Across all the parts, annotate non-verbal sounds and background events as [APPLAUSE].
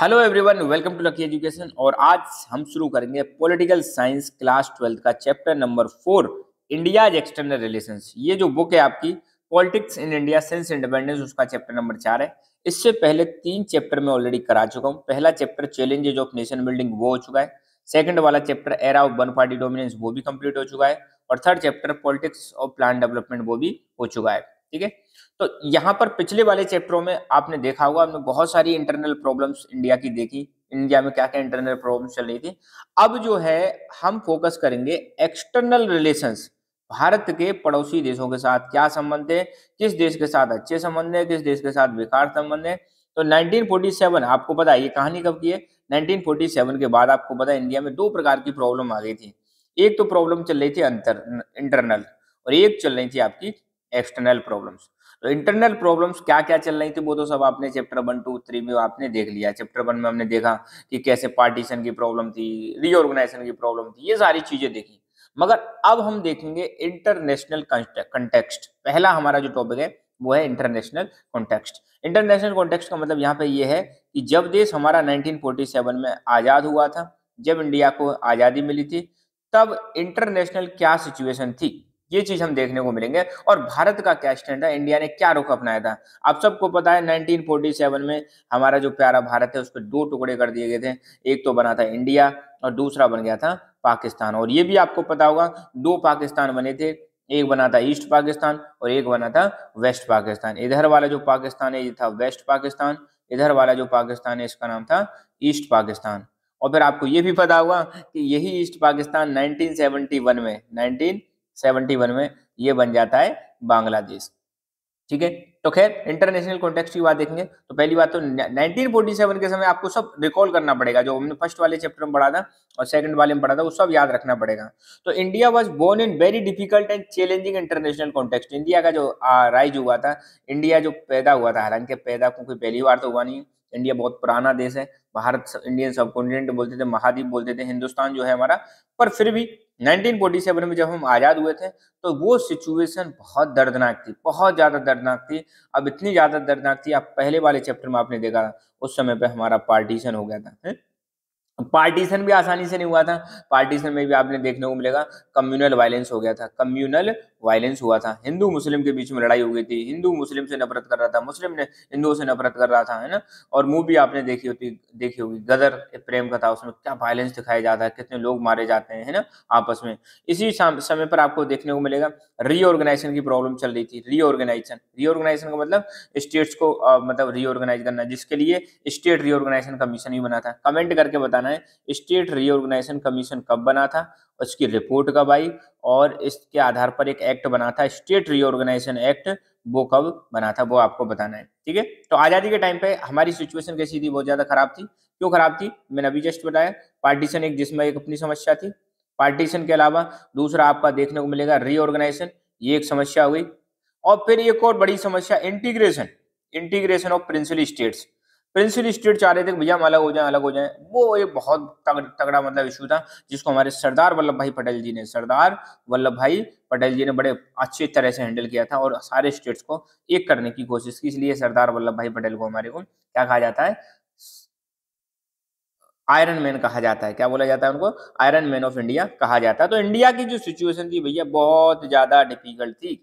Hello everyone welcome to Lucky Education और आज हम शुरू करेंगे पॉलिटिकल साइंस क्लास ट्वेल्थ का chapter number four India's external relation ये जो बुक है आपकी politics in India since independence उसका चैप्टर नंबर चार है इससे पहले तीन चैप्टर में ऑलरेडी करा चुका हूँ पहला chapter challenges of nation building वो हो चुका है सेकंड वाला chapter era of one party dominance वो भी कंप्लीट हो चुका है और third chapter politics of plan development वो भी हो चुका है ठीक है तो यहाँ पर पिछले वाले चैप्टरों में आपने देखा होगा हमने बहुत सारी इंटरनल प्रॉब्लम्स इंडिया की देखी इंडिया में क्या क्या इंटरनल प्रॉब्लम चल रही थी अब जो है हम फोकस करेंगे एक्सटर्नल रिलेशंस भारत के पड़ोसी देशों के साथ क्या संबंध है किस देश के साथ अच्छे संबंध है किस देश के साथ बेकार संबंध है तो 1947 आपको पता है ये कहानी कब की है 1947 के बाद आपको पता है इंडिया में दो प्रकार की प्रॉब्लम आ गई थी एक तो प्रॉब्लम चल रही थी अंतर इंटरनल और एक चल रही थी आपकी एक्सटर्नल प्रॉब्लम्स तो इंटरनल प्रॉब्लम्स क्या क्या चल रही थी वो तो सब आपने चैप्टर वन टू थ्री में आपने देख लिया चैप्टर वन में हमने देखा कि कैसे पार्टीशन की प्रॉब्लम थी रीऑर्गेनाइजेशन की प्रॉब्लम थी ये सारी चीजें देखी मगर अब हम देखेंगे इंटरनेशनल कंटेक्स्ट पहला हमारा जो टॉपिक है वो है इंटरनेशनल कॉन्टेक्स्ट इंटरनेशनल कॉन्टेक्स्ट का मतलब यहाँ पे ये है कि जब देश हमारा 1947 में आज़ाद हुआ था जब इंडिया को आज़ादी मिली थी तब इंटरनेशनल क्या सिचुएशन थी ये चीज हम देखने को मिलेंगे और भारत का क्या स्टैंड है इंडिया ने क्या रुख अपनाया था आप सबको पता है 1947 में हमारा जो प्यारा भारत है उसके दो टुकड़े कर दिए गए थे एक तो बना था इंडिया और दूसरा बन गया था पाकिस्तान और ये भी आपको पता होगा दो पाकिस्तान बने थे एक बना था ईस्ट पाकिस्तान और एक बना था वेस्ट पाकिस्तान इधर वाला जो पाकिस्तान है ये था वेस्ट पाकिस्तान इधर वाला जो पाकिस्तान है इसका नाम था ईस्ट पाकिस्तान और फिर आपको ये भी पता होगा कि यही ईस्ट पाकिस्तान 1971 में सेवेंटी वन में ये बन जाता है बांग्लादेश ठीक है तो खैर इंटरनेशनल कॉन्टेक्स्ट की बात देखेंगे तो पहली बात तो 1947 के समय आपको सब रिकॉल करना पड़ेगा जो हमने फर्स्ट वाले चैप्टर में पढ़ा था और सेकंड वाले में पढ़ा था वो सब याद रखना पड़ेगा तो India was born in very difficult and challenging international context India का जो राइज हुआ था इंडिया जो पैदा हुआ था हालांकि पैदा क्योंकि पहली बार तो हुआ नहीं इंडिया बहुत पुराना देश है भारत इंडियन सब कॉन्टिनेंट बोलते थे महाद्वीप बोलते थे हिंदुस्तान जो है हमारा पर फिर भी 1947 में जब हम आज़ाद हुए थे तो वो सिचुएशन बहुत दर्दनाक थी बहुत ज़्यादा दर्दनाक थी अब इतनी ज़्यादा दर्दनाक थी आप पहले वाले चैप्टर में आपने देखा उस समय पर हमारा पार्टीशन हो गया था है? पार्टीशन भी आसानी से नहीं हुआ था पार्टीशन में भी आपने देखने को मिलेगा कम्युनल वायलेंस हो गया था कम्युनल वायलेंस हुआ था हिंदू मुस्लिम के बीच में लड़ाई हो गई थी हिंदू मुस्लिम से नफरत कर रहा था मुस्लिम ने हिंदुओं से नफरत कर रहा था है ना और मूवी आपने देखी होती देखी होगी गदर प्रेम का था उसमें क्या वायलेंस दिखाया जाता है कितने लोग मारे जाते हैं है ना आपस में इसी समय पर आपको देखने को मिलेगा रीऑर्गेनाइजेशन की प्रॉब्लम चल रही थी रीऑर्गेनाइजेशन रीऑर्गेनाइजेशन का मतलब स्टेट्स को मतलब रीऑर्गेनाइज करना जिसके लिए स्टेट रीऑर्गेनाइजेशन कमीशन ही बना था कमेंट करके बताना जाना है स्टेट रीऑर्गेनाइजेशन कमीशन कब बना था उसकी रिपोर्ट कब आई और इसके आधार पर एक एक्ट बना था स्टेट रीऑर्गेनाइजेशन एक्ट वो कब बना था वो आपको बताना है ठीक है तो आज़ादी के टाइम पे हमारी सिचुएशन कैसी थी बहुत ज़्यादा खराब थी क्यों खराब थी मैंने अभी जस्ट बताया पार्टीशन एक जिसमें एक अपनी समस्या थी पार्टीशन के अलावा दूसरा आपका देखने को मिलेगा रीऑर्गेनाइजेशन ये एक समस्या हुई और फिर एक और बड़ी समस्या integration integration of princely states principal state चाह रहे थे भैया हम अलग हो जाए अलग हो जाए वो एक बहुत तगड़ा मतलब इशू था जिसको हमारे सरदार वल्लभ भाई पटेल जी ने सरदार वल्लभ भाई पटेल जी ने बड़े अच्छे तरह से हैंडल किया था और सारे स्टेट्स को एक करने की कोशिश की इसलिए सरदार वल्लभ भाई पटेल को हमारे को क्या कहा जाता है आयरन मैन कहा जाता है क्या बोला जाता है उनको आयरन मैन ऑफ इंडिया कहा जाता है तो इंडिया की जो सिचुएशन थी भैया बहुत ज्यादा डिफिकल्ट थी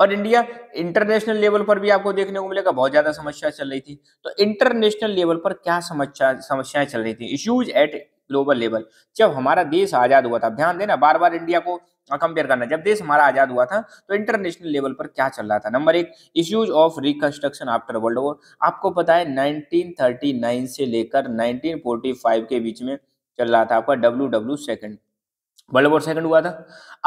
और इंडिया इंटरनेशनल लेवल पर भी आपको देखने को मिलेगा बहुत ज्यादा समस्या चल रही थी तो इंटरनेशनल लेवल पर क्या समस्या समस्याएं चल रही थी इश्यूज एट ग्लोबल लेवल जब हमारा देश आजाद हुआ था ध्यान देना बार बार इंडिया को कंपेयर करना जब देश हमारा आजाद हुआ था तो इंटरनेशनल लेवल पर क्या चल रहा था नंबर एक issues of reconstruction after world war आपको पता है नाइनटीन से लेकर नाइनटीन के बीच में चल रहा था आपका W W second world war second हुआ था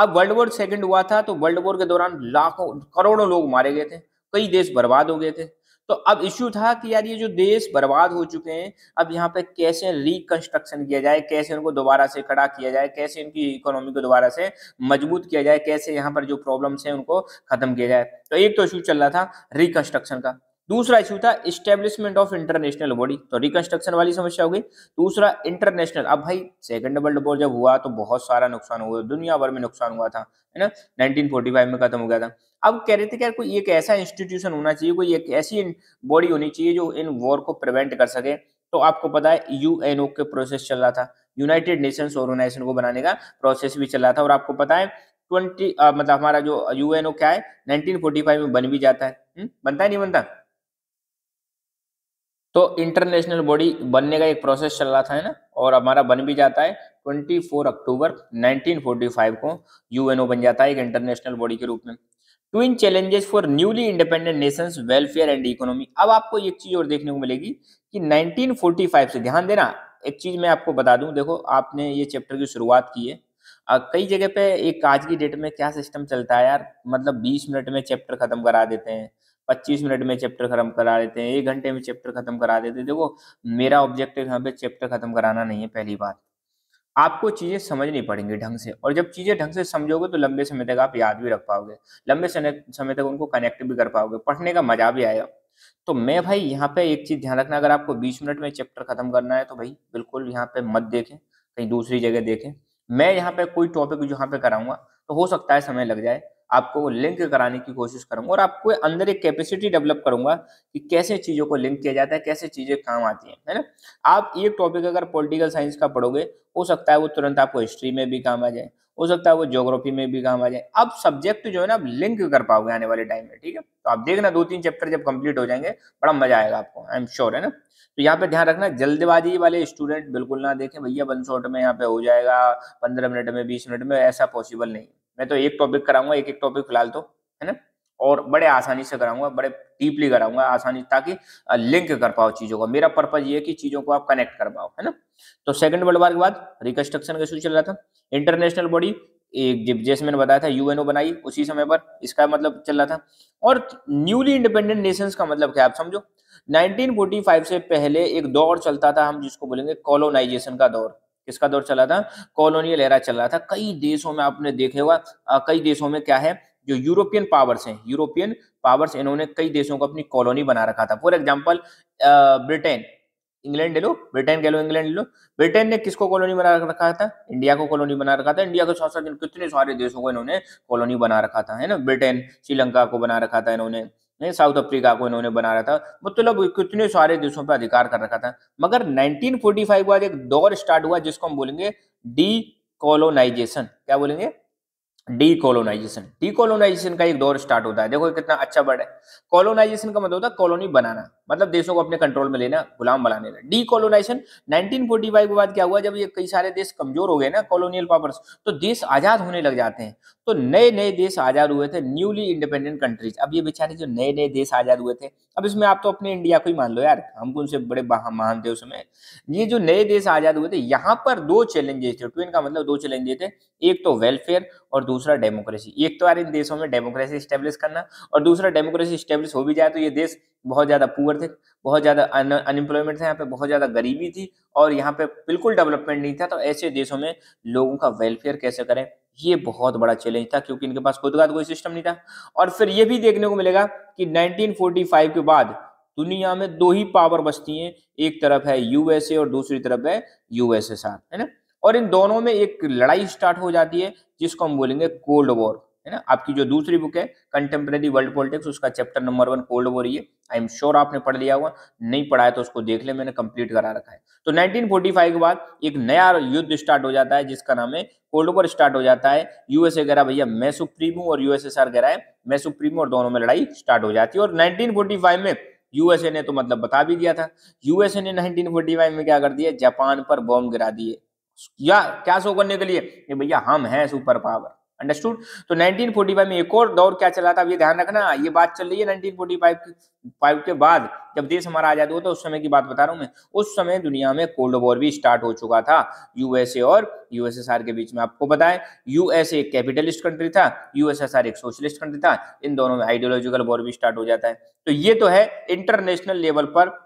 अब वर्ल्ड वॉर सेकंड हुआ था तो वर्ल्ड वॉर के दौरान लाखों करोड़ों लोग मारे गए थे कई देश बर्बाद हो गए थे तो अब इश्यू था कि यार ये जो देश बर्बाद हो चुके हैं अब यहाँ पे कैसे रिकंस्ट्रक्शन किया जाए कैसे उनको दोबारा से खड़ा किया जाए कैसे इनकी इकोनॉमी को दोबारा से मजबूत किया जाए कैसे यहाँ पर जो प्रॉब्लम्स हैं उनको खत्म किया जाए तो एक तो इशू चल रहा था रिकंस्ट्रक्शन का दूसरा इश्यू था स्टेब्लिशमेंट ऑफ इंटरनेशनल बॉडी तो रिकंस्ट्रक्शन वाली समस्या हो गई दूसरा इंटरनेशनल अब भाई सेकंड वर्ल्ड वॉर जब हुआ तो बहुत सारा नुकसान हुआ दुनिया भर में नुकसान हुआ था है ना 1945 में खत्म हो गया था अब कह रहे थे कि यार कोई एक ऐसा इंस्टीट्यूशन होना चाहिए कोई एक ऐसी बॉडी होनी चाहिए जो इन वॉर को प्रिवेंट कर सके तो आपको पता है यूएनओ के प्रोसेस चल रहा था यूनाइटेड नेशंस ऑर्गेनाइजेशन को बनाने का प्रोसेस भी चल रहा था और आपको पता है ट्वेंटी मतलब हमारा जो यूएनओ क्या है फाइव में बन भी जाता है हुँ? हम्म? बनता है नहीं बनता तो इंटरनेशनल बॉडी बनने का एक प्रोसेस चल रहा था है ना और हमारा बन भी जाता है 24 अक्टूबर 1945 को यूएनओ बन जाता है एक इंटरनेशनल बॉडी के रूप में twin challenges for newly independent nations welfare and economy अब आपको एक चीज और देखने को मिलेगी कि 1945 से ध्यान देना एक चीज मैं आपको बता दूं देखो आपने ये चैप्टर की शुरुआत की है कई जगह पे एक आज की डेट में क्या सिस्टम चलता है यार मतलब 20 मिनट में चैप्टर खत्म करा देते हैं पच्चीस मिनट में चैप्टर खत्म करा देते हैं एक घंटे में चैप्टर खत्म करा देते हैं देखो मेरा ऑब्जेक्टिव यहाँ पे चैप्टर खत्म कराना नहीं है पहली बात आपको चीज़ें समझनी पड़ेंगी ढंग से और जब चीज़ें ढंग से समझोगे तो लंबे समय तक आप याद भी रख पाओगे लंबे समय तक उनको कनेक्ट भी कर पाओगे पढ़ने का मजा भी आएगा तो मैं भाई यहाँ पे एक चीज़ ध्यान रखना अगर आपको बीस मिनट में चैप्टर खत्म करना है तो भाई बिल्कुल यहाँ पे मत देखें कहीं दूसरी जगह देखें मैं यहाँ पे कोई टॉपिक यहाँ पे कराऊंगा तो हो सकता है समय लग जाए आपको वो लिंक कराने की कोशिश करूंगा और आपको अंदर एक कैपेसिटी डेवलप करूंगा कि कैसे चीज़ों को लिंक किया जाता है कैसे चीज़ें काम आती हैं है ना आप एक टॉपिक अगर पॉलिटिकल साइंस का पढ़ोगे हो सकता है वो तुरंत आपको हिस्ट्री में भी काम आ जाए हो सकता है वो ज्योग्राफी में भी काम आ जाए अब सब्जेक्ट जो है ना आप लिंक कर पाओगे आने वाले टाइम में ठीक है तो आप देखना दो तीन चैप्टर जब कंप्लीट हो जाएंगे बड़ा मजा आएगा आपको आई एम श्योर है ना तो यहाँ पे ध्यान रखना जल्दबाजी वाले स्टूडेंट बिल्कुल ना देखें भैया वन शॉट में यहाँ पे हो जाएगा पंद्रह मिनट में बीस मिनट में ऐसा पॉसिबल नहीं है मैं तो एक टॉपिक कराऊंगा एक एक टॉपिक फिलहाल तो है ना और बड़े आसानी से कराऊंगा बड़े डीपली कराऊंगा आसानी ताकि लिंक कर पाओ चीजों को मेरा पर्पज ये है कि चीजों को आप कनेक्ट कर पाओ है ना तो सेकंड वर्ल्ड वार के बाद रिकंस्ट्रक्शन का शुरू चल रहा था इंटरनेशनल बॉडी एक जैसे मैंने बताया था यूएनओ बनाई उसी समय पर इसका मतलब चल रहा था और न्यूली इंडिपेंडेंट नेशंस का मतलब क्या आप समझो 1945 से पहले एक दौर चलता था हम जिसको बोलेंगे कॉलोनाइजेशन का दौर किसका दौर चला था कॉलोनियल एरा चल रहा था कई देशों में आपने देखे होगा कई देशों में क्या है जो यूरोपियन पावर्स हैं यूरोपियन पावर्स इन्होंने कई देशों को अपनी कॉलोनी बना रखा था फॉर एग्जाम्पल ब्रिटेन इंग्लैंड ले लो ब्रिटेन कह लो इंग्लैंड ले लो ब्रिटेन ने किसको कॉलोनी बना रखा था इंडिया को कॉलोनी बना रखा था इंडिया के साथ साथ कितने सारे देशों को इन्होंने कॉलोनी बना रखा था है ना ब्रिटेन श्रीलंका को बना रखा था इन्होंने नहीं साउथ अफ्रीका को इन्होंने बना रहा था मतलब कितने सारे देशों पर अधिकार कर रखा था मगर 1945 फोर्टी फाइव बाद एक दौर स्टार्ट हुआ जिसको हम बोलेंगे डी कॉलोनाइजेशन क्या बोलेंगे डी कॉलोनाइजेशन डी कॉलोनाइजेशन का एक दौर स्टार्ट होता है देखो कितना अच्छा वर्ड है कॉलोनाइजेशन का मतलब होता है कॉलोनी बनाना मतलब देशों को अपने कंट्रोल में लेना गुलाम बनाने लेना decolonisation nineteen forty five के बाद क्या हुआ जब ये कई सारे देश कमजोर हो गए ना कॉलोनियल पावर्स तो देश आजाद होने लग जाते हैं तो नए नए देश आज़ाद हुए थे न्यूली इंडिपेंडेंट कंट्रीज अब ये बेचारे जो नए नए देश आज़ाद हुए थे अब इसमें आप तो अपने इंडिया को ही मान लो यार हम उनसे बड़े महान थे उसमें ये जो नए देश आज़ाद हुए थे यहाँ पर दो चैलेंजेस थे ट्विन का मतलब दो चैलेंजेस थे एक तो वेलफेयर और दूसरा डेमोक्रेसी एक तो यार इन देशों में डेमोक्रेसी स्टेब्लिश करना और दूसरा डेमोक्रेसी स्टेब्लिश हो भी जाए तो ये देश बहुत ज़्यादा पुअर थे बहुत ज़्यादा अनएम्प्लॉयमेंट था यहाँ पे बहुत ज़्यादा गरीबी थी और यहाँ पे बिल्कुल डेवलपमेंट नहीं था तो ऐसे देशों में लोगों का वेलफेयर कैसे करें ये बहुत बड़ा चैलेंज था क्योंकि इनके पास खुद का तो कोई सिस्टम नहीं था और फिर ये भी देखने को मिलेगा कि 1945 के बाद दुनिया में दो ही पावर बचती हैं एक तरफ है यूएसए और दूसरी तरफ है यूएसएसआर है ना और इन दोनों में एक लड़ाई स्टार्ट हो जाती है जिसको हम बोलेंगे कोल्ड वॉर है ना आपकी जो दूसरी बुक है कंटेम्प्रेरी वर्ल्ड पॉलिटिक्स उसका chapter number one cold war ये आई एम श्योर आपने पढ़ लिया हुआ नहीं पढ़ा है तो उसको देख ले मैंने कंप्लीट करा रखा है तो 1945 के बाद एक नया युद्ध स्टार्ट हो जाता है जिसका नाम है कोल्ड वॉर स्टार्ट हो जाता है यूएसए कह रहा भैया मैं सुप्रीमो और यूएसएसआर कह रहा है मैं सुप्रीम और दोनों में लड़ाई स्टार्ट हो जाती है और नाइनटीन में यूएसए ने तो मतलब बता भी दिया था यूएसए ने नाइनटीन में क्या कर दिया जापान पर बॉम्ब गिरा दिए या क्या शो करने के लिए भैया हम हैं सुपर पावर अंडरस्टूड तो 1945 में एक और दौर क्या चला था ये ध्यान रखना ये बात चल रही है 1945 के फाइव के बाद जब देश हमारा आजाद हुआ था उस समय की बात बता रहा हूँ मैं उस समय दुनिया में कोल्ड वॉर भी स्टार्ट हो चुका था यूएसए और यूएसएसआर के बीच में आपको बताएं यूएसए एक कैपिटलिस्ट कंट्री था यूएसएसआर एक सोशलिस्ट कंट्री था इन दोनों में आइडियोलॉजिकल वॉर भी स्टार्ट हो जाता है तो ये तो है इंटरनेशनल लेवल पर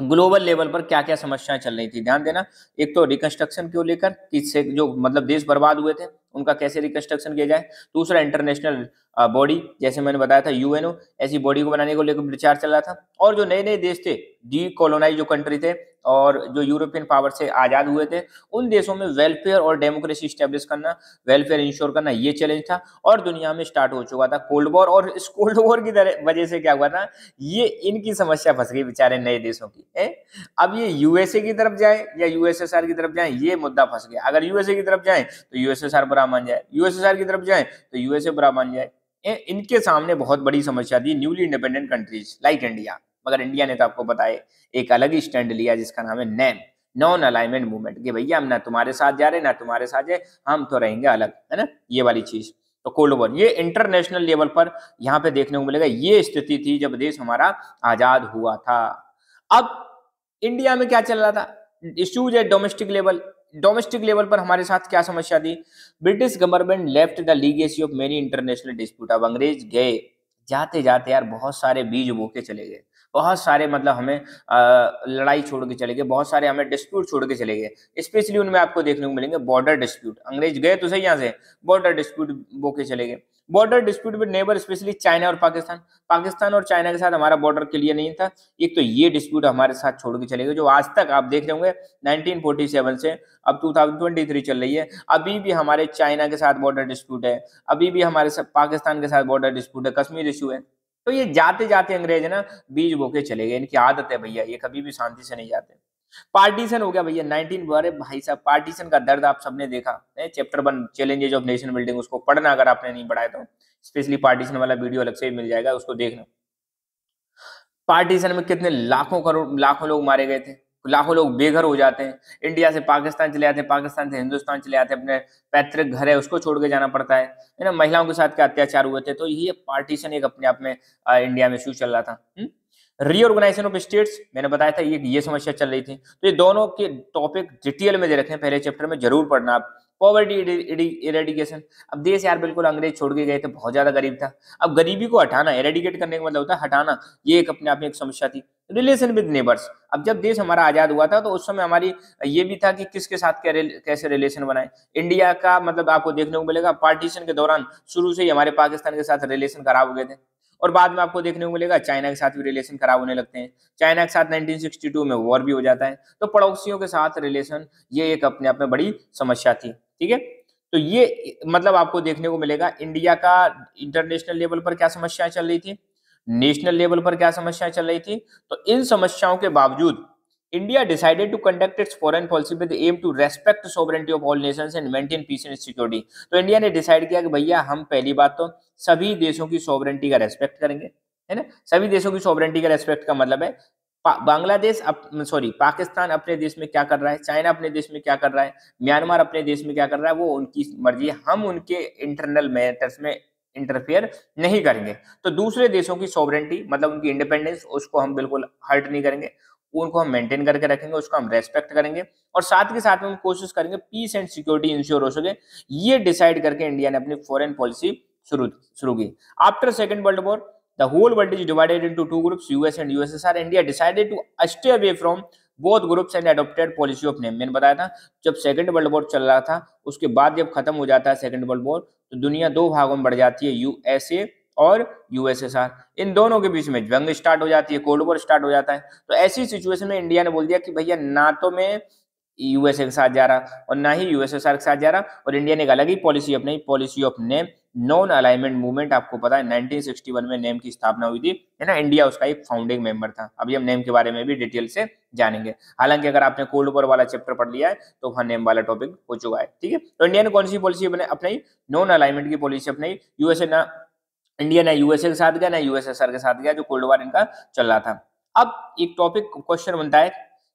ग्लोबल लेवल पर क्या क्या समस्याएं चल रही थी ध्यान देना एक तो रिकंस्ट्रक्शन को लेकर किससे जो मतलब देश बर्बाद हुए थे उनका कैसे रिकंस्ट्रक्शन किया जाए दूसरा इंटरनेशनल बॉडी जैसे मैंने बताया था यूएनओ ऐसी बॉडी को बनाने को लेकर विचार चल रहा था और जो नए नए देश थे डी कॉलोनाइज जो कंट्री थे और जो यूरोपियन पावर से आज़ाद हुए थे उन देशों में वेलफेयर और डेमोक्रेसी स्टेब्लिश करना वेलफेयर इंश्योर करना ये चैलेंज था और दुनिया में स्टार्ट हो चुका था कोल्ड वॉर और इस कोल्ड वॉर की वजह से क्या हुआ था ये इनकी समस्या फंस गई बेचारे नए देशों की ए? अब ये यूएसए की तरफ जाए या यूएसएसआर की तरफ जाए ये मुद्दा फंस गया अगर यूएसए की तरफ जाए तो यूएसएसआर पर बड़ा मान जाए यूएसएसआर की तरफ तो जाए तो यूएसए बड़ा मान जाए इनके सामने बहुत बड़ी समस्या थी newly independent countries like India मगर इंडिया ने तो आपको बताया एक अलग ही स्टैंड लिया जिसका नाम है नैम नॉन अलाइनमेंट मूवमेंट कि भैया हम ना तुम्हारे साथ जा रहे ना तुम्हारे साथ जाए हम तो रहेंगे अलग है ना ये वाली चीज़ तो कोल्ड वॉर ये इंटरनेशनल लेवल पर यहाँ पे देखने को मिलेगा ये स्थिति थी जब देश हमारा आजाद हुआ था अब इंडिया में क्या चल रहा था इश्यूज है डोमेस्टिक लेवल डोमेस्टिक लेवल पर हमारे साथ क्या समस्या थी British government left the legacy of many international dispute अब अंग्रेज गए जाते जाते यार बहुत सारे बीज बो के चले गए बहुत सारे मतलब हमें लड़ाई छोड़ के चले गए बहुत सारे हमें डिस्प्यूट छोड़ के चले गए स्पेशली उनमें आपको देखने को मिलेंगे बॉर्डर डिस्प्यूट अंग्रेज गए तो सही यहाँ से बॉर्डर डिस्प्यूट बो के चले गए border dispute with neighbour specially China और पाकिस्तान पाकिस्तान और चाइना के साथ हमारा बॉर्डर क्लियर नहीं था एक तो ये डिस्प्यूट हमारे साथ छोड़ के चले गए जो आज तक आप देख रहे होंगे 1947 से अब 2023 चल रही है अभी भी हमारे चाइना के साथ बॉर्डर डिस्प्यूट है अभी भी हमारे साथ पाकिस्तान के साथ बॉर्डर डिस्प्यूट है कश्मीर इशू है तो ये जाते जाते अंग्रेज ना बीज बोके चले गए इनकी आदत है भैया ये कभी भी शांति से नहीं जाते पार्टीशन हो गया भैया नाइनटीन अरे भाई साहब पार्टीशन का दर्द आप सबने देखा chapter one challenges of nation building उसको पढ़ना अगर आपने नहीं पढ़ाया तो स्पेशली पार्टीशन वाला वीडियो अलग से मिल जाएगा उसको देखना पार्टीशन में कितने लाखों करोड़ लाखों लोग मारे गए थे लाखों लोग बेघर हो जाते हैं इंडिया से पाकिस्तान चले जाते हैं पाकिस्तान से हिंदुस्तान चले जाते हैं अपने पैतृक घर है उसको छोड़ के जाना पड़ता है ना महिलाओं के साथ क्या अत्याचार हुए थे तो ये पार्टीशन एक अपने आप में इंडिया में इशू चल रहा था huh? Hmm? Reorganisation of states मैंने बताया था ये ये समस्या चल रही थी तो ये दोनों के टॉपिक डिटेल में दे रखे हैं पहले चैप्टर में जरूर पढ़ना आप पॉवर्टी इरेडिकेशन अब देश यार बिल्कुल अंग्रेज छोड़ के गए थे बहुत ज्यादा गरीब था अब गरीबी को हटाना इरेडिकेट करने का मतलब होता है हटाना ये एक अपने आप में एक समस्या थी रिलेशन विद नेबर्स अब जब देश हमारा आजाद हुआ था तो उस समय हमारी ये भी था कि किसके साथ कैसे रिलेशन बनाए इंडिया का मतलब आपको देखने को मिलेगा पार्टीशन के दौरान शुरू से ही हमारे पाकिस्तान के साथ रिलेशन खराब हो गए थे और बाद में आपको देखने को मिलेगा चाइना के साथ भी रिलेशन खराब होने लगते हैं चाइना के साथ 1962 में वॉर भी हो जाता है तो पड़ोसियों के साथ रिलेशन ये एक अपने आप में बड़ी समस्या थी ठीक है तो ये मतलब आपको देखने को मिलेगा इंडिया का इंटरनेशनल लेवल पर क्या समस्याएं चल रही थी नेशनल लेवल पर क्या समस्या चल रही थी तो इन समस्याओं के बावजूद India decided to conduct its foreign policy with the aim to respect the sovereignty of all nations and maintain peace and security. तो इंडिया ने डिसाइड किया कि भैया हम पहली बात तो सभी देशों की सॉवरेंटी का रेस्पेक्ट करेंगे है ना सभी देशों की सॉवरेंटी का रेस्पेक्ट का मतलब है बांग्लादेश अप सॉरी पाकिस्तान अपने देश में क्या कर रहा है चाइना अपने देश में क्या कर रहा है म्यांमार अपने देश में क्या कर रहा है वो उनकी मर्जी है हम उनके इंटरनल मैटर्स में इंटरफेयर नहीं करेंगे तो दूसरे देशों की सॉवरेंटी मतलब उनकी इंडिपेंडेंस उसको हम बिल्कुल हर्ट नहीं करेंगे उनको हम मेंटेन करके रखेंगे उसको हम रेस्पेक्ट करेंगे और साथ के साथ में हम कोशिश करेंगे पीस एंड सिक्योरिटी इंश्योर हो सके ये डिसाइड करके इंडिया ने अपनी फॉरेन पॉलिसी शुरू शुरू की after second world war the whole world is divided into two groups US and USSR India decided to stay away from both groups and adopted policy of NAM मैंने बताया था जब second world war चल रहा था उसके बाद जब खत्म हो जाता है सेकंड वर्ल्ड वॉर तो दुनिया दो भागों में बढ़ जाती है यूएसए और यूएसएसआर इन दोनों के बीच में जंग स्टार्ट हो जाती है कोल्ड वॉर स्टार्ट हो जाता है तो ऐसी सिचुएशन में इंडिया ने बोल दिया कि भैया ना तो मैं यूएसए के साथ जा रहा और ना ही यूएसएसआर के साथ जा रहा और इंडिया ने एक अलग ही पॉलिसी अपनी policy of NAM non alignment movement आपको पता है 1961 में नेम की स्थापना हुई थी है ना इंडिया उसका एक फाउंडिंग मेंबर था अभी हम नेम के बारे में भी डिटेल से जानेंगे हालांकि अगर आपने कोल्ड वॉर वाला चैप्टर पढ़ लिया है तो वहां नेम वाला टॉपिक हो चुका है ठीक है तो इंडिया ने कौन सी पॉलिसी अपनाई नॉन अलाइनमेंट की पॉलिसी अपनाई यूएसए ना इंडिया ना यूएसए के साथ गया ना यूएसएसआर के साथ गया जो कोल्ड वॉर इनका चल रहा था अब एक टॉपिक क्वेश्चन बनता है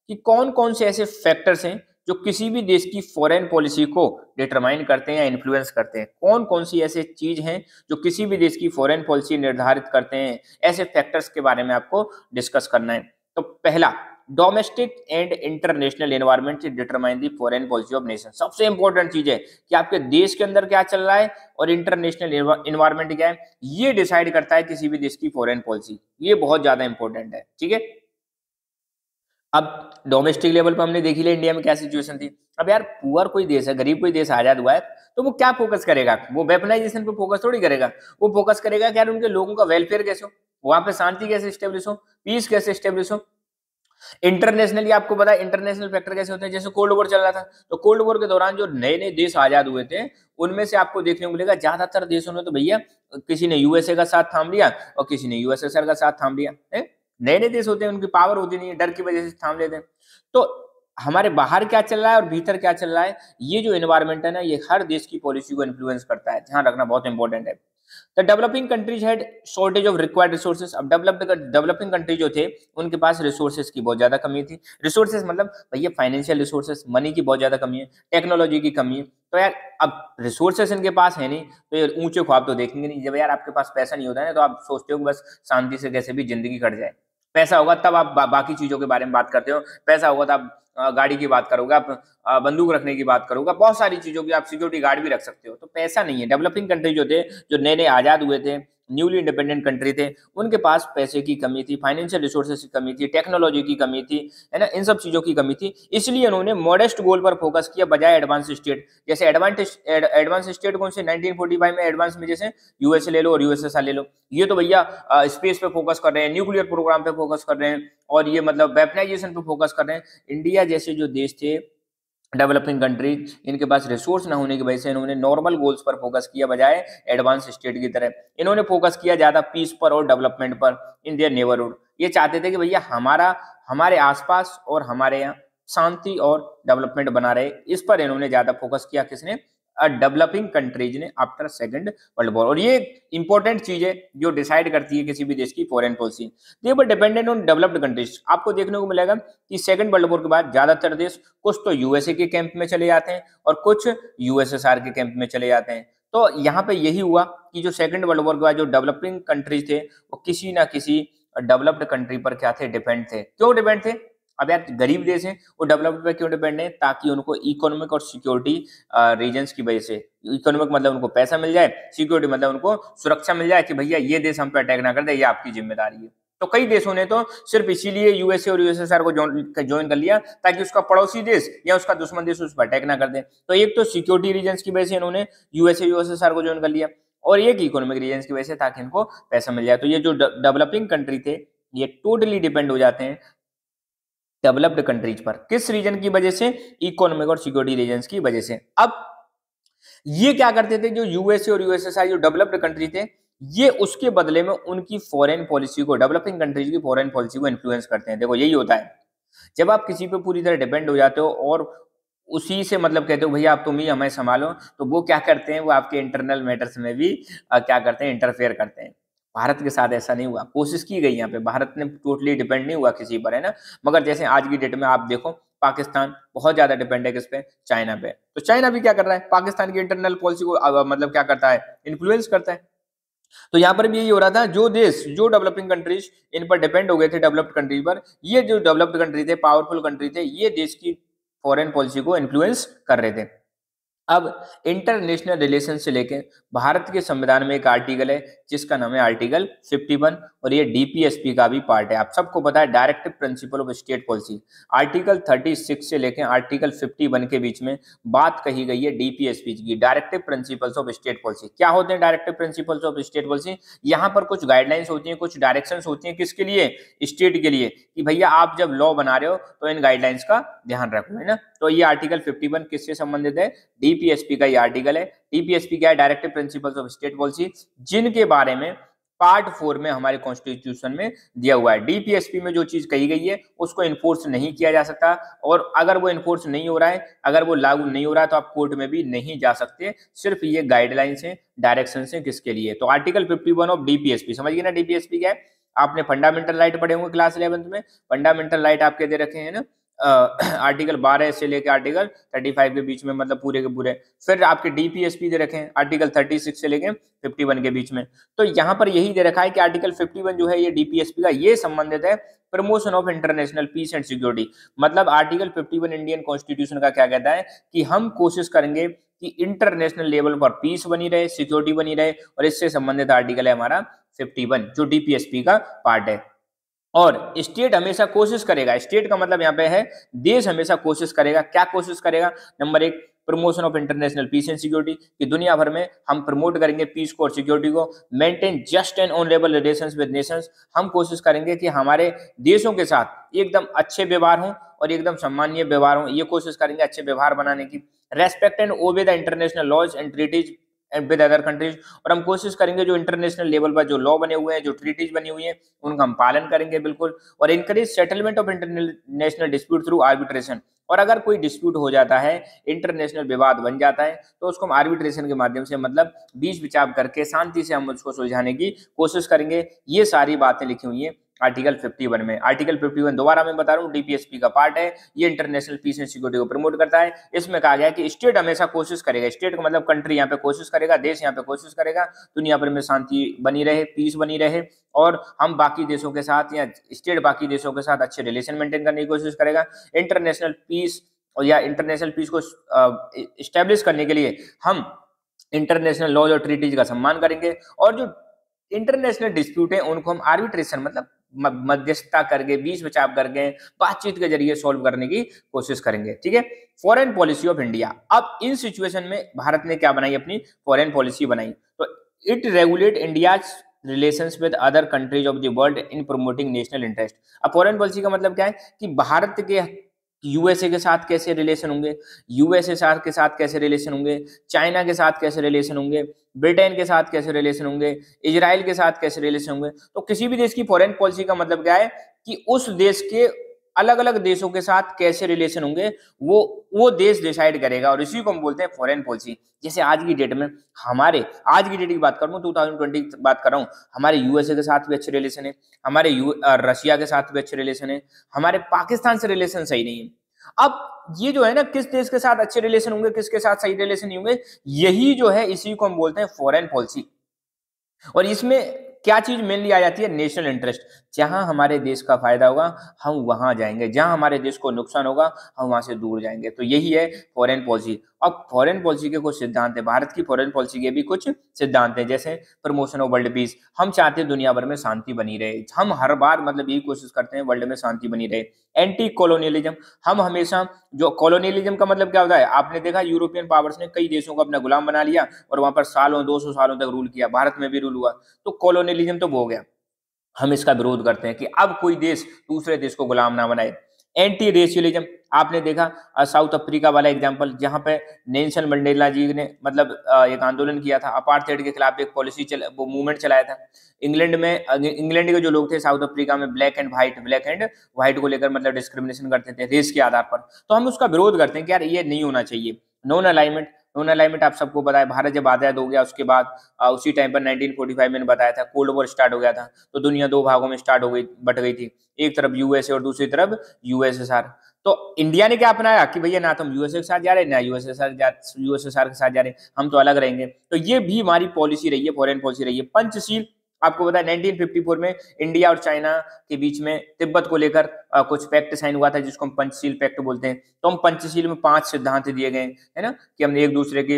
कि कौन कौन से ऐसे फैक्टर्स हैं जो किसी भी देश की फॉरेन पॉलिसी को डिटरमाइन करते हैं या इन्फ्लुएंस करते हैं कौन कौन सी ऐसे चीज हैं जो किसी भी देश की फॉरेन पॉलिसी निर्धारित करते हैं ऐसे फैक्टर्स के बारे में आपको डिस्कस करना है तो पहला domestic and international environment determine the foreign policy of nation सबसे इंपॉर्टेंट चीज है कि आपके देश के अंदर क्या चल रहा है और इंटरनेशनल एनवायरमेंट क्या है ये डिसाइड करता है किसी भी देश की फॉरेन पॉलिसी ये बहुत ज्यादा इंपॉर्टेंट है ठीक है अब डोमेस्टिक लेवल पर हमने देखी लिया इंडिया में क्या सिचुएशन थी अब यार पुअर कोई देश है गरीब कोई देश आजाद हुआ है तो वो क्या फोकस करेगा वो वेपनाइजेशन पे फोकस थोड़ी करेगा वो फोकस करेगा कि यार उनके लोगों का वेलफेयर कैसे हो वहां पे शांति कैसे स्टेब्लिश हो पीस कैसे स्टेब्लिश हो इंटरनेशनली आपको पता है इंटरनेशनल फैक्टर कैसे होते हैं जैसे कोल्ड वॉर चल रहा था तो कोल्ड वॉर के दौरान जो नए नए देश आजाद हुए थे उनमें से आपको देखने को मिलेगा ज्यादातर देशों ने तो भैया किसी ने यूएसए का साथ थाम लिया और किसी ने यूएसएसआर का साथ थाम लिया नए नए देश होते हैं उनकी पावर होती नहीं है डर की वजह से थाम लेते हैं तो हमारे बाहर क्या चल रहा है और भीतर क्या चल रहा है ये जो इन्वायरमेंट है ना ये हर देश की पॉलिसी को इन्फ्लुएंस करता है ध्यान रखना बहुत इंपॉर्टेंट है The developing countries had shortage of required resources. अब डेवलप्ड डेवलपिंग कंट्री जो थे उनके पास रिसोर्सेज की बहुत ज्यादा कमी थी Resources मतलब भैया फाइनेंशियल रिसोर्सेज मनी की बहुत ज्यादा कमी है टेक्नोलॉजी की कमी है तो यार अब रिसोर्सेस इनके पास है नहीं तो ये ऊंचे ख्वाब तो देखेंगे नहीं जब यार आपके पास पैसा नहीं होता है ना तो आप सोचते हो बस शांति से कैसे भी जिंदगी कट जाए पैसा होगा तब आप बा, बाकी चीजों के बारे में बात करते हो पैसा होगा तब आप गाड़ी की बात करोगे आप बंदूक रखने की बात करोगे बहुत सारी चीजों की आप सिक्योरिटी गार्ड भी रख सकते हो तो पैसा नहीं है डेवलपिंग कंट्री जो थे जो नए नए आजाद हुए थे न्यूली इंडिपेंडेंट कंट्री थे उनके पास पैसे की कमी थी फाइनेंशियल रिसोर्सेज की कमी थी टेक्नोलॉजी की कमी थी है ना इन सब चीज़ों की कमी थी इसलिए उन्होंने मॉडेस्ट गोल पर फोकस किया बजाय एडवांस स्टेट जैसे एडवांस एडवांस स्टेट कौन से नाइनटीन में एडवांस में जैसे यूएस ले लो और यूएसएसआर ले लो ये तो भैया स्पेस पे फोकस कर रहे हैं न्यूक्लियर प्रोग्राम पे फोकस कर रहे हैं और ये मतलब वेपनाइजेशन पे फोकस कर रहे हैं इंडिया जैसे जो देश थे डेवलपिंग कंट्रीज इनके पास रिसोर्स ना होने की वजह से इन्होंने नॉर्मल गोल्स पर फोकस किया बजाय एडवांस स्टेट की तरह इन्होंने फोकस किया ज्यादा पीस पर और डेवलपमेंट पर इन दियर नेबरहुड ये चाहते थे कि भैया हमारा हमारे आसपास और हमारे यहाँ शांति और डेवलपमेंट बना रहे इस पर इन्होंने ज्यादा फोकस किया किसने डेवलपिंग कंट्रीज ने आफ्टर सेकंड वर्ल्ड वॉर और ये इंपॉर्टेंट चीज है जो डिसाइड करती है किसी भी देश की foreign policy dependent on developed countries आपको देखने को मिलेगा कि सेकंड वर्ल्ड वॉर के बाद ज्यादातर देश कुछ तो यूएसए के कैंप में चले जाते हैं और कुछ यूएसएसआर के कैंप में चले जाते हैं तो यहाँ पे यही हुआ कि जो सेकंड वर्ल्ड वॉर के बाद जो डेवलपिंग कंट्रीज थे वो किसी ना किसी डेवलप्ड कंट्री पर क्या थे डिपेंड थे क्यों डिपेंड थे अब यार गरीब देश हैं वो डेवलपमेंट पर क्यों डिपेंड है ताकि उनको इकोनॉमिक और सिक्योरिटी रीजन की वजह से इकोनॉमिक मतलब उनको पैसा मिल जाए सिक्योरिटी मतलब उनको सुरक्षा मिल जाए कि भैया ये देश हम पे अटैक ना कर दे ये आपकी जिम्मेदारी है तो कई देशों ने तो सिर्फ इसीलिए यूएसए और यूएसएसआर को ज्वाइन कर लिया ताकि उसका पड़ोसी देश या उसका दुश्मन देश उस पर अटैक ना कर दे तो एक तो सिक्योरिटी रीजन की वजह से इन्होंने यूएसए यूएसएसआर को ज्वाइन कर लिया और एक इकोनॉमिक रीजन की वजह से ताकि इनको पैसा मिल जाए तो ये जो डेवलपिंग कंट्री थे ये टोटली डिपेंड हो जाते हैं डेवलप्ड कंट्रीज पर किस रीजन की वजह से इकोनॉमिक और सिक्योरिटी रीजन की वजह से अब ये क्या करते थे जो यूएसए और यूएसएसआर जो डेवलप्ड कंट्री थे ये उसके बदले में उनकी फॉरेन पॉलिसी को डेवलपिंग कंट्रीज की फॉरेन पॉलिसी को इन्फ्लुएंस करते हैं देखो यही होता है जब आप किसी पे पूरी तरह डिपेंड हो जाते हो और उसी से मतलब कहते हो भैया आप तुम ही हमें संभालो तो वो क्या करते हैं वो आपके इंटरनल मैटर्स में भी क्या करते हैं इंटरफेयर करते हैं भारत के साथ ऐसा नहीं हुआ कोशिश की गई यहाँ पे भारत ने टोटली डिपेंड नहीं हुआ किसी पर है ना मगर जैसे आज की डेट में आप देखो पाकिस्तान बहुत ज्यादा डिपेंड है किस पे चाइना पे तो चाइना भी क्या कर रहा है पाकिस्तान की इंटरनल पॉलिसी को मतलब क्या करता है इन्फ्लुएंस करता है तो यहाँ पर भी यही हो रहा था जो देश जो डेवलपिंग कंट्रीज इन पर डिपेंड हो गए थे डेवलप्ड कंट्री पर ये जो डेवलप्ड कंट्री थे पावरफुल कंट्री थे ये देश की फॉरेन पॉलिसी को इन्फ्लुएंस कर रहे थे अब इंटरनेशनल रिलेशन से लेके भारत के संविधान में एक आर्टिकल है जिसका नाम है आर्टिकल 51 और ये डीपीएसपी का भी पार्ट है आप सबको पता है directive principle of state policy article 36 से लेके आर्टिकल 51 के बीच में बात कही गई है डीपीएसपी की directive principles of state policy क्या होते हैं directive principles of state policy यहाँ पर कुछ गाइडलाइंस होती है कुछ डायरेक्शन होती है किसके लिए स्टेट के लिए कि भैया आप जब लॉ बना रहे हो तो इन गाइडलाइंस का ध्यान रखो है ना तो ये आर्टिकल 51 किससे संबंधित है डीपीएसपी का ये आर्टिकल है डीपीएसपी क्या है directive principles of state policy जिनके बारे में पार्ट फोर में हमारे कॉन्स्टिट्यूशन में दिया हुआ है डीपीएसपी में जो चीज कही गई है उसको इन्फोर्स नहीं किया जा सकता और अगर वो इन्फोर्स नहीं हो रहा है अगर वो लागू नहीं हो रहा है तो आप कोर्ट में भी नहीं जा सकते सिर्फ ये गाइडलाइंस हैं डायरेक्शन हैं किसके लिए तो आर्टिकल फिफ्टी ऑफ डीपीएसपी समझिए ना डीपीएसपी क्या है आपने फंडामेंटल राइट पढ़े होंगे क्लास इलेवंथ में फंडामेंटल राइट आपके दे रखे हैं ना आर्टिकल [CLEARS THROAT] बारह से लेकर आर्टिकल थर्टी फाइव के बीच में मतलब पूरे के पूरे फिर आपके डीपीएसपी दे रखे हैं आर्टिकल सिक्स से लेके फिफ्टी वन के बीच में तो यहाँ पर यही दे रखा है कि आर्टिकल फिफ्टी वन जो है ये डीपीएसपी का ये संबंधित है promotion of international peace and security मतलब article fifty one Indian constitution का क्या कहता है कि हम कोशिश करेंगे कि इंटरनेशनल लेवल पर पीस बनी रहे सिक्योरिटी बनी रहे और इससे संबंधित आर्टिकल है हमारा फिफ्टी वन जो डीपीएसपी का पार्ट है और स्टेट हमेशा कोशिश करेगा स्टेट का मतलब यहाँ पे है देश हमेशा कोशिश करेगा क्या कोशिश करेगा नंबर एक promotion of international peace and security कि दुनिया भर में हम प्रमोट करेंगे पीस को और सिक्योरिटी को maintain just and honourable relation with nations हम कोशिश करेंगे कि हमारे देशों के साथ एकदम अच्छे व्यवहार हों और एकदम सम्मानीय व्यवहार हों ये कोशिश करेंगे अच्छे व्यवहार बनाने की respect and obey the international laws and treaties and with other countries और हम कोशिश करेंगे जो इंटरनेशनल लेवल पर जो लॉ बने हुए हैं जो ट्रीटीज बनी हुई है उनका हम पालन करेंगे बिल्कुल और encourage settlement of international dispute through arbitration और अगर कोई डिस्प्यूट हो जाता है इंटरनेशनल विवाद बन जाता है तो उसको हम आर्बिट्रेशन के माध्यम से मतलब बीच विचार करके शांति से हम उसको सुलझाने की कोशिश करेंगे ये सारी बातें लिखी हुई हैं आर्टिकल 51 में आर्टिकल 51 दोबारा मैं बता रहा हूँ डीपीएसपी का पार्ट है ये इंटरनेशनल पीस एंड सिक्योरिटी को प्रमोट करता है इसमें कहा गया कि स्टेट हमेशा कोशिश करेगा स्टेट का मतलब कंट्री यहाँ पे कोशिश करेगा देश यहाँ पे कोशिश करेगा दुनिया भर में शांति बनी रहे पीस बनी रहे और हम बाकी देशों के साथ या स्टेट बाकी देशों के साथ अच्छे रिलेशन मेंटेन करने की कोशिश करेगा इंटरनेशनल पीस और या इंटरनेशनल पीस को इस्टेब्लिश करने के लिए हम इंटरनेशनल लॉज और ट्रीटीज का सम्मान करेंगे और जो इंटरनेशनल डिस्प्यूट है उनको हम आर्बिट्रेशन मतलब मध्यस्थता करके बीच बचाव करके बातचीत के जरिए सोल्व करने की कोशिश करेंगे ठीक है फॉरेन पॉलिसी ऑफ इंडिया अब इन सिचुएशन में भारत ने क्या बनाई अपनी फॉरेन पॉलिसी बनाई तो it regulate India relation with other countries of the world in promoting national interest अब फॉरन पॉलिसी का मतलब क्या है कि भारत के यूएसए के साथ कैसे रिलेशन होंगे यूएसए के साथ कैसे रिलेशन होंगे चाइना के साथ कैसे रिलेशन होंगे ब्रिटेन के साथ कैसे रिलेशन होंगे इसराइल के साथ कैसे रिलेशन होंगे तो किसी भी देश की फॉरेन पॉलिसी का मतलब क्या है कि उस देश के अलग अलग देशों के साथ कैसे रिलेशन होंगे वो वो देश डिसाइड करेगा और इसी को हम बोलते हैं फॉरेन पॉलिसी जैसे आज की डेट में हमारे आज की डेट की बात करूँ टू थाउजेंड की बात कर रहा हूँ हमारे यूएसए के साथ भी अच्छे रिलेशन है हमारे यू रशिया के साथ भी अच्छे रिलेशन है हमारे पाकिस्तान से रिलेशन सही नहीं है अब ये जो है ना किस देश के साथ अच्छे रिलेशन होंगे किसके साथ सही रिलेशन नहीं होंगे यही जो है इसी को हम बोलते हैं फॉरेन पॉलिसी और इसमें क्या चीज मेनली आ जाती है नेशनल इंटरेस्ट जहां हमारे देश का फायदा होगा हम वहां जाएंगे जहां हमारे देश को नुकसान होगा हम वहां से दूर जाएंगे तो यही है फॉरेन पॉलिसी अब फॉरेन पॉलिसी के कुछ सिद्धांत है भारत की फॉरेन पॉलिसी के भी कुछ सिद्धांत है जैसे प्रमोशन ऑफ वर्ल्ड पीस हम चाहते हैं दुनिया भर में शांति बनी रहे हम हर बार मतलब यही कोशिश करते हैं वर्ल्ड में शांति बनी रहे एंटी कॉलोनियलिज्म हम हमेशा जो कॉलोनियलिज्म का मतलब क्या होता है आपने देखा यूरोपियन पावर्स ने कई देशों को अपना गुलाम बना लिया और वहां पर सालों दो सालों तक रूल किया भारत में भी रूल हुआ तो कॉलोनियलिज्म तो वो हो गया हम इसका विरोध करते हैं कि अब कोई देश दूसरे देश को गुलाम ना बनाए एंटी रेशियलिज्म आपने देखा साउथ अफ्रीका वाला एग्जाम्पल जहां पे नेल्सन मंडेला जी ने मतलब एक आंदोलन किया था अपार्थेड के खिलाफ एक पॉलिसी चल, वो मूवमेंट चलाया था इंग्लैंड में इंग्लैंड के जो लोग थे साउथ अफ्रीका में black and white black and white को लेकर मतलब डिस्क्रिमिनेशन करते थे रेस के आधार पर तो हम उसका विरोध करते हैं कि यार ये नहीं होना चाहिए नॉन अलाइनमेंट नॉन अलाइनमेंट तो आप सबको बताया भारत जब आजाद हो गया उसके बाद उसी टाइम पर 1945 में बताया था कोल्ड वॉर स्टार्ट हो गया था तो दुनिया दो भागों में स्टार्ट हो गई बट गई थी एक तरफ यूएसए और दूसरी तरफ यूएसएसआर तो इंडिया ने क्या अपनाया कि भैया ना तो हम यूएसए के साथ जा रहे ना यूएसएसआर यूएसएसआर के साथ जा रहे हम तो अलग रहेंगे तो ये भी हमारी पॉलिसी रही है फॉरन पॉलिसी रही है पंचशील आपको पता है 1954 में इंडिया और चाइना के बीच में तिब्बत को लेकर कुछ पैक्ट साइन हुआ था जिसको हम पंचशील पैक्ट बोलते हैं तो हम पंचशील में पांच सिद्धांत दिए गए है ना कि हम एक दूसरे के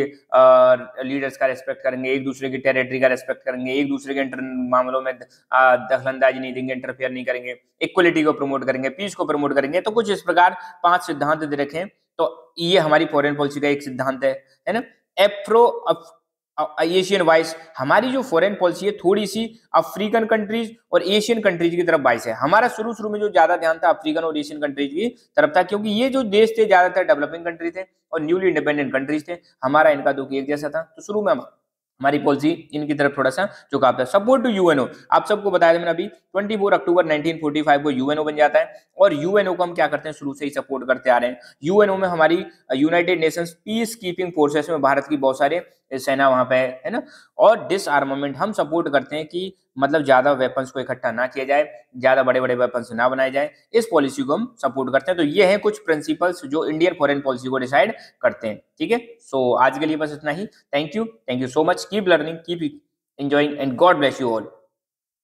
लीडर्स का रेस्पेक्ट करेंगे एक दूसरे की टेरिटरी का रेस्पेक्ट करेंगे एक दूसरे के इंटर मामलों में दखल नहीं देंगे इंटरफेयर नहीं करेंगे इक्वलिटी को प्रमोट करेंगे पीस को प्रमोट करेंगे तो कुछ इस प्रकार पांच सिद्धांत दे रखे तो ये हमारी फॉरेन पॉलिसी का एक सिद्धांत है है ना एफ्रो एशियन वाइस हमारी जो फॉरेन पॉलिसी है थोड़ी सी अफ्रीकन कंट्रीज और एशियन कंट्रीज की तरफ बाइस है हमारा शुरू शुरू में जो ज्यादा ध्यान था अफ्रीकन और एशियन कंट्रीज की तरफ था क्योंकि ये जो देश थे ज्यादातर डेवलपिंग कंट्री थे और न्यूली इंडिपेंडेंट कंट्रीज थे हमारा इनका दुख एक जैसा था तो शुरू में हमारी पॉलिसी इनकी तरफ थोड़ा सा झुकाव था सपोर्ट टू यूएनओ आप सबको बताया मैंने अभी 24 अक्टूबर 1945 को यूएनओ बन जाता है और यूएनओ को हम क्या करते हैं शुरू से ही सपोर्ट करते आ रहे हैं यूएनओ में हमारी United Nations peacekeeping forces में भारत की बहुत सारे सेना वहां पे है ना और डिसआर्मामेंट हम सपोर्ट करते हैं कि मतलब ज्यादा वेपन्स को इकट्ठा ना किया जाए ज्यादा बड़े बड़े वेपन्स ना बनाए जाए इस पॉलिसी को हम सपोर्ट करते हैं तो ये है कुछ प्रिंसिपल्स जो इंडियन फॉरेन पॉलिसी को डिसाइड करते हैं ठीक है सो आज के लिए बस इतना ही thank you thank you so much keep learning keep enjoying and God bless you all